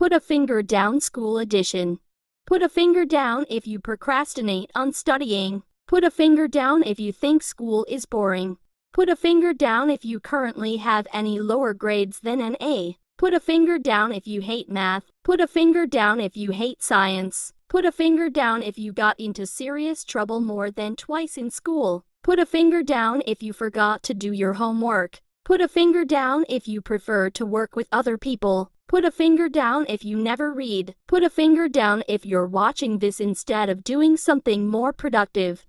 Put a Finger Down School Edition. Put a finger down if you procrastinate on studying. Put a finger down if you think school is boring. Put a finger down if you currently have any lower grades than an A. Put a finger down if you hate math. Put a finger down if you hate science. Put a finger down if you got into serious trouble more than twice in school. Put a finger down if you forgot to do your homework. Put a finger down if you prefer to work with other people. Put a finger down if you never read. Put a finger down if you're watching this instead of doing something more productive.